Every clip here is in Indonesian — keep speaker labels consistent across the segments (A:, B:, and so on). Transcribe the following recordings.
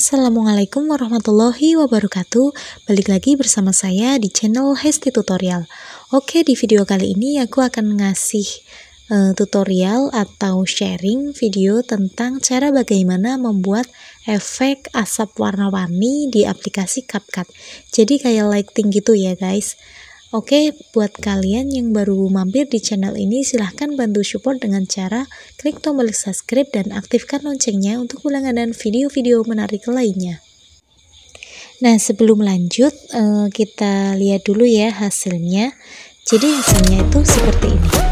A: Assalamualaikum warahmatullahi wabarakatuh Balik lagi bersama saya di channel Hesti Tutorial Oke di video kali ini aku akan ngasih uh, tutorial atau sharing video tentang cara bagaimana membuat efek asap warna-warni di aplikasi CapCut Jadi kayak lighting gitu ya guys Oke, buat kalian yang baru mampir di channel ini, silahkan bantu support dengan cara klik tombol subscribe dan aktifkan loncengnya untuk ulangan video-video menarik lainnya. Nah, sebelum lanjut, eh, kita lihat dulu ya hasilnya. Jadi hasilnya itu seperti ini.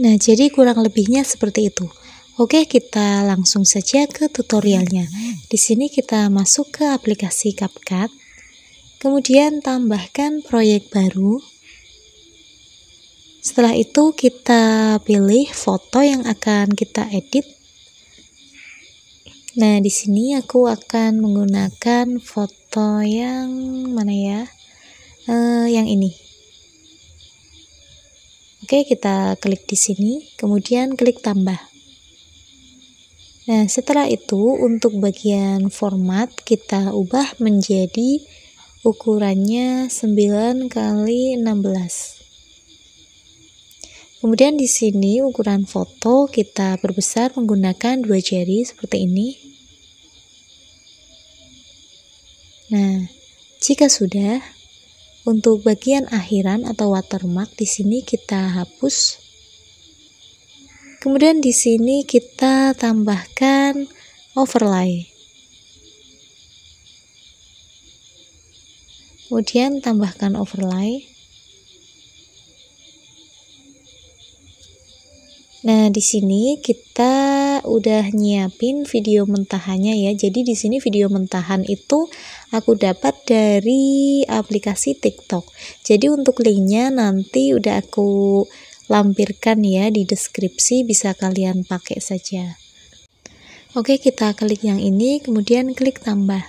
A: Nah, jadi kurang lebihnya seperti itu. Oke, kita langsung saja ke tutorialnya. Di sini kita masuk ke aplikasi CapCut. Kemudian tambahkan proyek baru. Setelah itu kita pilih foto yang akan kita edit. Nah, di sini aku akan menggunakan foto yang mana ya? Uh, yang ini. Oke, kita klik di sini, kemudian klik tambah. Nah, setelah itu untuk bagian format kita ubah menjadi ukurannya 9 kali 16. Kemudian di sini ukuran foto kita perbesar menggunakan dua jari seperti ini. Nah, jika sudah, untuk bagian akhiran atau watermark di sini kita hapus. Kemudian di sini kita tambahkan overlay. Kemudian tambahkan overlay. Nah, di sini kita udah nyiapin video mentahannya ya. Jadi di sini video mentahan itu aku dapat dari aplikasi TikTok. Jadi untuk linknya nanti udah aku lampirkan ya di deskripsi bisa kalian pakai saja. Oke, kita klik yang ini kemudian klik tambah.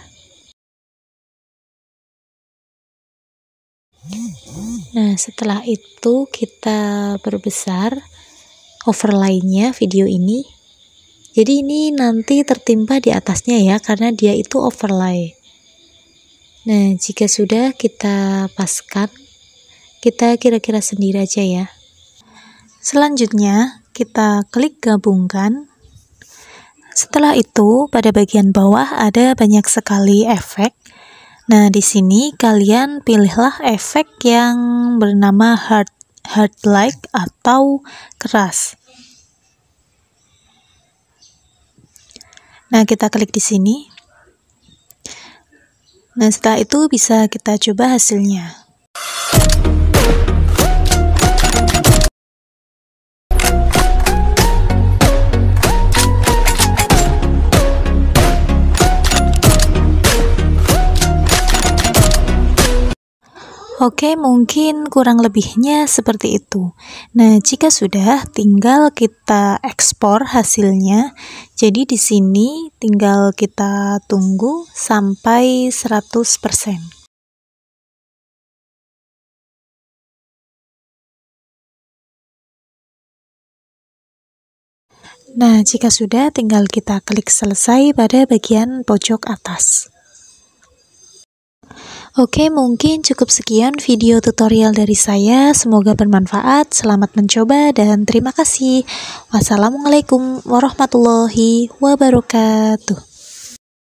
A: Nah, setelah itu kita perbesar overlaynya video ini jadi ini nanti tertimpa di atasnya ya karena dia itu overlay. Nah, jika sudah kita paskan, kita kira-kira sendiri aja ya. Selanjutnya, kita klik gabungkan. Setelah itu, pada bagian bawah ada banyak sekali efek. Nah, di sini kalian pilihlah efek yang bernama hard, hard like atau keras. Nah, kita klik di sini. Nah, setelah itu bisa kita coba hasilnya. Oke, mungkin kurang lebihnya seperti itu. Nah, jika sudah, tinggal kita ekspor hasilnya. Jadi di sini tinggal kita tunggu sampai 100%. Nah, jika sudah, tinggal kita klik selesai pada bagian pojok atas. Oke, mungkin cukup sekian video tutorial dari saya. Semoga bermanfaat. Selamat mencoba dan terima kasih. Wassalamualaikum warahmatullahi wabarakatuh.